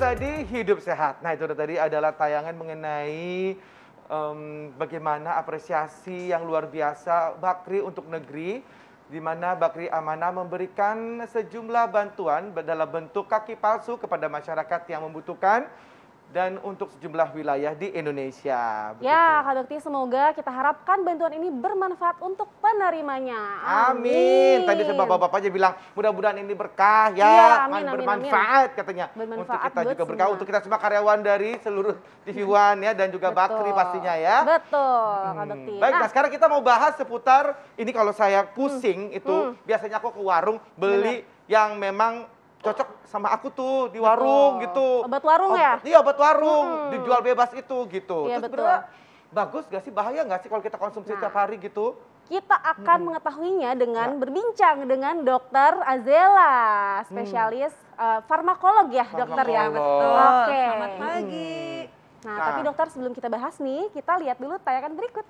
tadi hidup sehat. Nah itu tadi adalah tayangan mengenai um, bagaimana apresiasi yang luar biasa Bakri untuk negeri di mana Bakri Amanah memberikan sejumlah bantuan dalam bentuk kaki palsu kepada masyarakat yang membutuhkan dan untuk sejumlah wilayah di Indonesia. Begitu. Ya, Kak Dokti, semoga kita harapkan bantuan ini bermanfaat untuk penerimanya. Amin. amin. Tadi sebab bapak aja bilang, mudah-mudahan ini berkah ya, ya amin, bermanfaat amin. katanya. Bermanfaat untuk kita juga berkah, semua. untuk kita semua karyawan dari seluruh TV One ya, dan juga Betul. Bakri pastinya ya. Betul, hmm. Kak Dokti. Baik, nah. nah sekarang kita mau bahas seputar, ini kalau saya hmm. pusing hmm. itu, hmm. biasanya aku ke warung beli Benar. yang memang cocok sama aku tuh di warung oh. gitu. Obat warung ya? Iya obat warung hmm. dijual bebas itu gitu. Iya Terus betul. bagus gak sih bahaya gak sih kalau kita konsumsi nah. tiap hari gitu? Kita akan hmm. mengetahuinya dengan ya. berbincang dengan dokter Azela, spesialis hmm. uh, farmakolog ya dokter ya. Betul. Oke. Okay. Selamat pagi. Hmm. Nah, nah, tapi dokter sebelum kita bahas nih, kita lihat dulu tayangan berikut.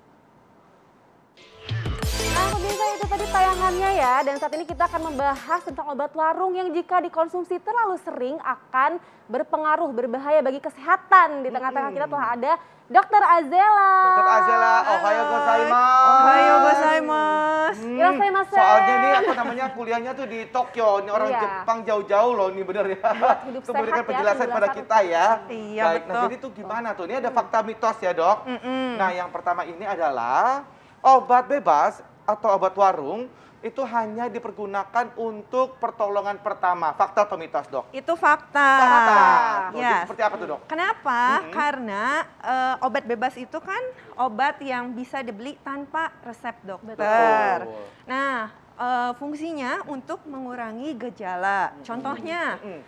Nah, itu tadi tayangannya ya. Dan saat ini kita akan membahas tentang obat warung yang jika dikonsumsi terlalu sering akan berpengaruh, berbahaya bagi kesehatan. Di tengah-tengah kita telah ada Dokter Azela. Dokter Azela, ohayo gozaimasu. Ohayo gozaimasu. Hmm. Irasaimasu. Soalnya ini apa namanya kuliahnya tuh di Tokyo. Ini orang iya. Jepang jauh-jauh loh ini bener ya. Hidup Untuk ya, memberikan penjelasan ya, pada kita ya. Iya Baik, nah, betul. nah jadi tuh gimana tuh? Ini ada fakta mitos ya dok. Mm -mm. Nah yang pertama ini adalah obat bebas atau obat warung itu hanya dipergunakan untuk pertolongan pertama. Fakta atau mitos, Dok? Itu fakta. Fakta. Yes. Iya. seperti apa tuh, Dok? Kenapa? hmm Karena uh, obat bebas itu kan obat yang bisa dibeli tanpa resep dokter. Betul. Nah, uh, fungsinya untuk mengurangi gejala. hmm Contohnya hmm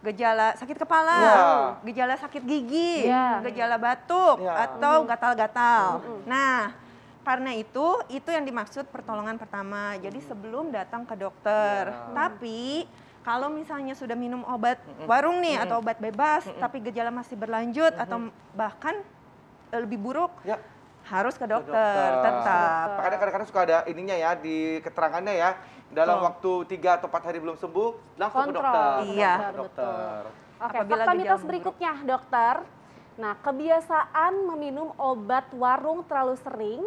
gejala sakit kepala, yeah. gejala sakit gigi, yeah. gejala batuk yeah. atau gatal-gatal. -hmm. Nah, karena itu, itu yang dimaksud pertolongan pertama. Jadi hmm. sebelum datang ke dokter. yeah. Tapi kalau misalnya sudah minum obat hmm. warung nih -hmm. atau obat bebas, -hmm. tapi gejala masih berlanjut -hmm. atau bahkan eh, lebih buruk, ya harus ke dokter, dokter. tetap. Makanya kadang-kadang suka ada ininya ya di keterangannya ya dalam waktu tiga atau empat hari belum sembuh langsung Kontrol. ke dokter. Iya. Dokter, Oke, okay, fakta mitos berikutnya, dokter. Nah, kebiasaan meminum obat warung terlalu sering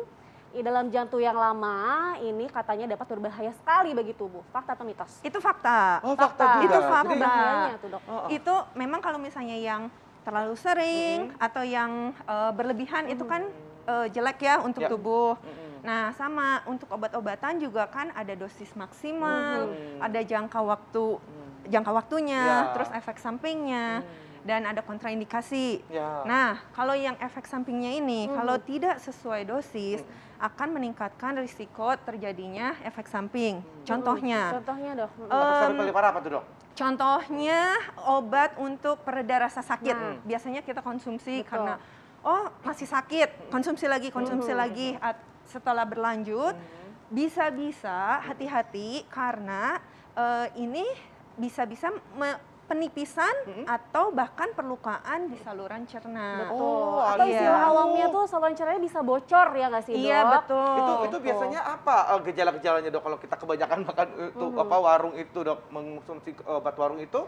di dalam jantung yang lama ini katanya dapat berbahaya sekali bagi tubuh. Fakta atau mitos? Itu fakta. Oh, fakta. fakta. Itu fakta. Bahayanya tuh, Dok. Oh, oh. Itu memang kalau misalnya yang terlalu sering -hmm. atau yang uh, berlebihan -hmm. itu kan uh, jelek ya untuk yeah. tubuh. -hmm. Nah, sama untuk obat-obatan juga kan ada dosis maksimal, -hmm. ada jangka waktu mm. jangka waktunya, yeah. terus efek sampingnya. Mm dan ada kontraindikasi. Ya. Nah, kalau yang efek sampingnya ini hmm. kalau tidak sesuai dosis hmm. akan meningkatkan risiko terjadinya efek samping. Hmm. Contohnya. Contohnya dok. Um, apa tuh dok? Contohnya obat untuk pereda rasa sakit. Hmm. Biasanya kita konsumsi Betul. karena oh masih sakit, hmm. konsumsi lagi, konsumsi hmm. lagi setelah berlanjut. Hmm. Bisa-bisa hati-hati karena uh, ini bisa-bisa penipisan hmm? atau bahkan perlukaan di saluran cerna. Betul. Oh, atau iya. istilah awamnya tuh saluran cernanya bisa bocor ya nggak sih iya, dok? Iya betul. Itu itu biasanya apa eh, gejala-gejalanya dok kalau kita kebanyakan makan itu eh, hmm. apa warung itu dok mengkonsumsi obat eh, warung itu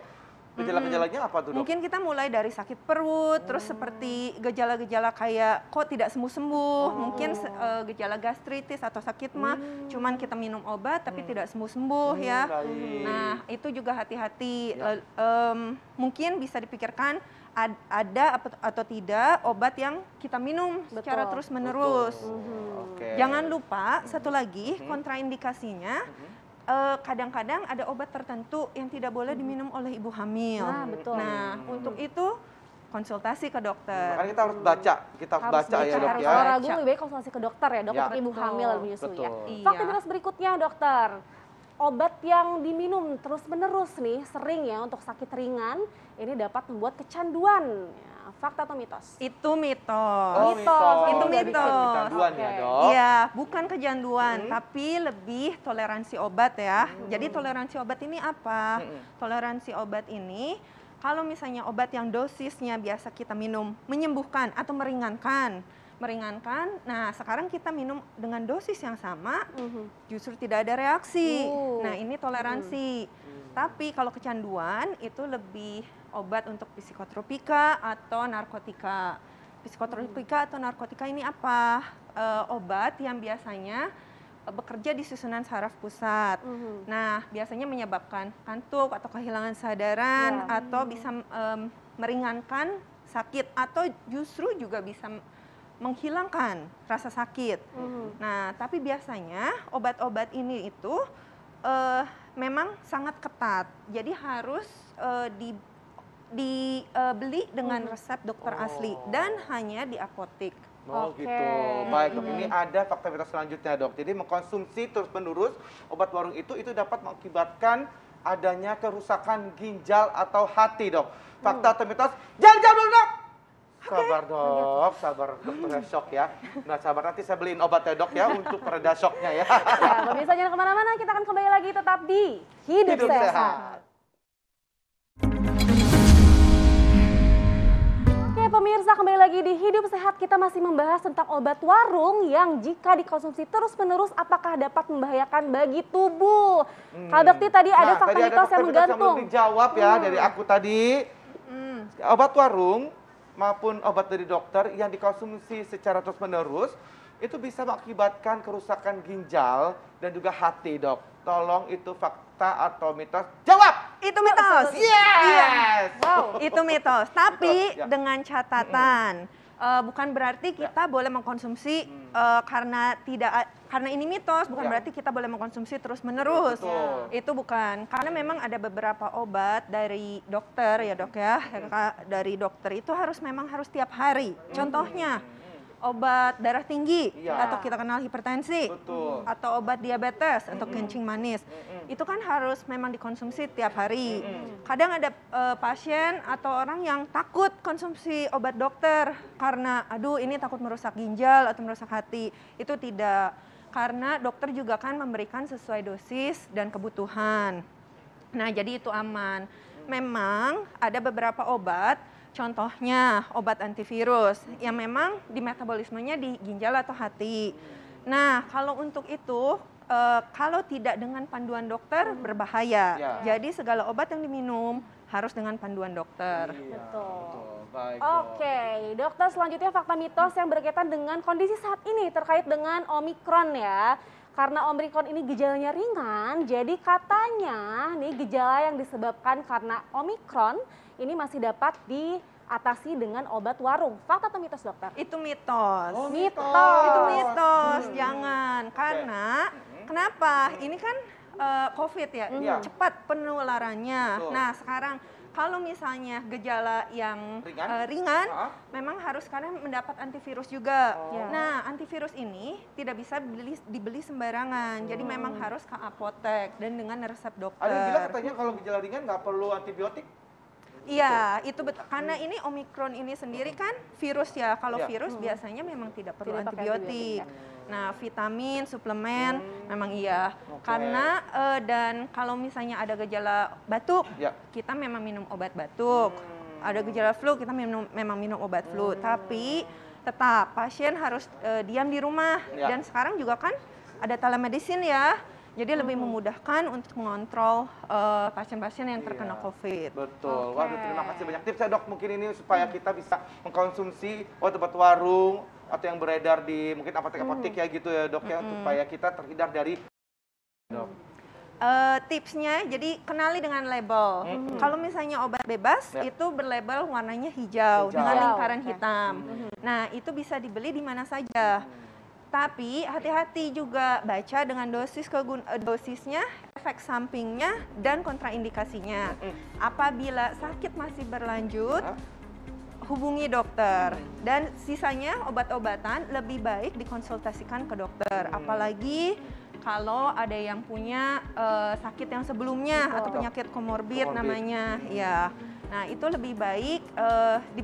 Gejala-gejalanya apa tuh dok? Mungkin kita mulai dari sakit perut, hmm. terus seperti gejala-gejala kayak kok tidak sembuh-sembuh, oh. mungkin uh, gejala gastritis atau sakit mah, hmm. cuman kita minum obat tapi hmm. tidak sembuh-sembuh hmm, ya. Baik. Nah itu juga hati-hati. Ya. Um, mungkin bisa dipikirkan ada atau tidak obat yang kita minum Betul. secara terus menerus. Mm Okay. Jangan lupa satu hmm. lagi hmm. kontraindikasinya. Mm -hmm Eh, kadang-kadang uh, ada obat tertentu yang tidak boleh hmm. diminum oleh ibu hamil. Nah, betul. Nah, hmm. untuk itu konsultasi ke dokter. Makanya kita harus baca, kita harus, baca, baca ya dok ya. Harus ragu lebih baik konsultasi ke dokter ya dokter ya. ibu hamil menyusui ya. Fakta iya. berikutnya dokter obat yang diminum terus-menerus nih sering ya untuk sakit ringan ini dapat membuat kecanduan. Ya, fakta atau mitos? Itu mitos. Oh, mitos. mitos. Itu mitos. Kecanduan okay. ya, Dok. Iya, bukan kecanduan, hmm. tapi lebih toleransi obat ya. Hmm. Jadi toleransi obat ini apa? Hmm. Toleransi obat ini kalau misalnya obat yang dosisnya biasa kita minum menyembuhkan atau meringankan meringankan. Nah, sekarang kita minum dengan dosis yang sama, mm-hmm. justru tidak ada reaksi. Uh. Nah, ini toleransi. Mm. Tapi kalau kecanduan itu lebih obat untuk psikotropika atau narkotika. Psikotropika mm. atau narkotika ini apa? E, obat yang biasanya e, bekerja di susunan saraf pusat. Mm -hmm. Nah, biasanya menyebabkan kantuk atau kehilangan sadaran yeah. atau bisa um, meringankan sakit atau justru juga bisa menghilangkan rasa sakit. Mm-hmm. Nah, tapi biasanya obat-obat ini itu uh, memang sangat ketat. Jadi harus uh, di dibeli eh, uh, dengan hmm. resep dokter oh. asli dan hanya di apotik. Oh okay. gitu. Baik dok, ini hmm. ada fakta fakta selanjutnya dok. Jadi mengkonsumsi terus menerus obat warung itu itu dapat mengakibatkan adanya kerusakan ginjal atau hati dok. Fakta hmm. atau mitos? Jangan dok. Sabar dok, sabar dokternya shock hmm. ya. Nah sabar nanti saya beliin obatnya dok ya untuk pereda shocknya ya. Nah, pemirsa jangan kemana-mana, kita akan kembali lagi tetap di Hidup, Hidup Sehat. Sehat. Oke pemirsa kembali lagi di Hidup Sehat kita masih membahas tentang obat warung yang jika dikonsumsi terus-menerus apakah dapat membahayakan bagi tubuh. Hmm. Kak Bekti tadi nah, ada mitos yang menggantung. Yang dijawab ya hmm. dari aku tadi. Hmm. Obat warung maupun obat dari dokter yang dikonsumsi secara terus-menerus itu bisa mengakibatkan kerusakan ginjal dan juga hati, Dok. Tolong itu fakta atau mitos? Jawab. Itu mitos. Yes. yes. Iya. Wow, itu mitos. Tapi mitos, ya. dengan catatan. Mm -hmm uh, bukan berarti kita ya. boleh mengkonsumsi hmm. uh, karena tidak eh, karena ini mitos bukan ya. berarti kita boleh mengkonsumsi terus menerus Betul. itu bukan karena memang ada beberapa obat dari dokter ya dok ya hmm. dari dokter itu harus memang harus tiap hari hmm. contohnya obat darah tinggi iya. atau kita kenal hipertensi Betul. atau obat diabetes mm -hmm. kencing manis mm -hmm. itu kan harus memang dikonsumsi tiap hari mm -hmm. kadang ada uh, pasien atau orang yang takut konsumsi obat dokter karena aduh ini takut merusak ginjal atau merusak hati itu tidak karena dokter juga kan memberikan sesuai dosis dan kebutuhan nah jadi itu aman mm. memang ada beberapa obat Contohnya obat antivirus yang memang di metabolismenya di ginjal atau hati. Nah, kalau untuk itu e, kalau tidak dengan panduan dokter hmm. berbahaya. Ya. Jadi segala obat yang diminum harus dengan panduan dokter. Iya, betul. betul. Oke, okay. dokter selanjutnya fakta mitos yang berkaitan dengan kondisi saat ini terkait dengan Omikron ya. Karena Omikron ini gejalanya ringan, jadi katanya nih gejala yang disebabkan karena Omikron ini masih dapat di atasi dengan obat warung. Fakta atau mitos dokter? Itu mitos. Oh, mitos. mitos. Itu mitos. Hmm. Jangan karena hmm. kenapa? Hmm. Ini kan uh, COVID ya, hmm. Iya. cepat penularannya. Betul. Nah sekarang kalau misalnya gejala yang ringan, uh, ringan memang harus kalian mendapat antivirus juga. Oh. Yeah. Nah, antivirus ini tidak bisa beli, dibeli sembarangan, hmm. jadi memang hmm. harus ke apotek dan dengan resep dokter. Ada yang bilang katanya kalau gejala ringan nggak perlu antibiotik? Iya, itu betul. Karena hmm. ini omikron ini sendiri kan virus ya. Kalau ya. virus hmm. biasanya memang tidak perlu tidak antibiotik. antibiotik. Ya. Nah, vitamin, suplemen hmm. memang iya. Okay. Karena uh, dan kalau misalnya ada gejala batuk, ya. kita memang minum obat batuk. Hmm. Ada gejala flu, kita minum memang minum obat flu. Hmm. Tapi tetap pasien harus uh, diam di rumah. Ya. Dan sekarang juga kan ada telemedicine ya jadi hmm. lebih memudahkan untuk mengontrol eh, pasien-pasien uh, yang terkena iya. COVID. Betul. Okay. Waduh, terima kasih banyak tipsnya dok. Mungkin ini supaya hmm. kita bisa mengkonsumsi oh tempat warung atau yang beredar di mungkin apotek-apotek hmm. ya gitu ya dok ya hmm. supaya kita terhindar dari dok. Hmm. Uh, eh, tipsnya jadi kenali dengan label. Mm -hmm. Kalau misalnya obat bebas yeah. itu berlabel warnanya hijau, hijau. dengan lingkaran hitam. Mm -hmm. Nah, itu bisa dibeli di mana saja. Mm -hmm tapi hati-hati juga baca dengan dosis kegun eh, dosisnya, efek sampingnya dan kontraindikasinya. Apabila sakit masih berlanjut, hubungi dokter. Dan sisanya obat-obatan lebih baik dikonsultasikan ke dokter. Mm. Apalagi kalau ada yang punya uh, sakit yang sebelumnya atau penyakit komorbid namanya, ya. Nah, itu lebih baik uh, eh, di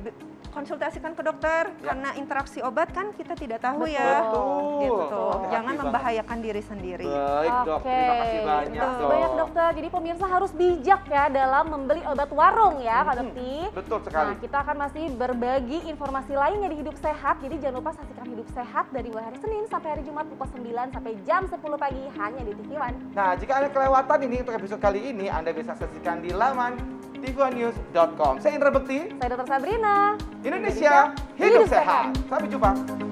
konsultasikan ke dokter ya. karena interaksi obat kan kita tidak tahu Betul. ya. Betul. Gitu. Jangan membahayakan diri sendiri. Baik, Dok. Terima kasih banyak, Betul. Dok. Banyak, Dokter. Jadi pemirsa harus bijak ya dalam membeli obat warung ya, Kak hmm. Dokti. Betul sekali. Nah, kita akan masih berbagi informasi lainnya di Hidup Sehat. Jadi jangan lupa saksikan Hidup Sehat dari hari Senin sampai hari Jumat pukul 9 sampai jam 10 pagi hanya di TV One. Nah, jika ada kelewatan ini untuk episode kali ini, Anda bisa saksikan di laman tivonews.com. Saya Indra Bekti. Saya Dr. Sabrina. Indonesia, Indonesia hidup, hidup sehat. Sampai jumpa.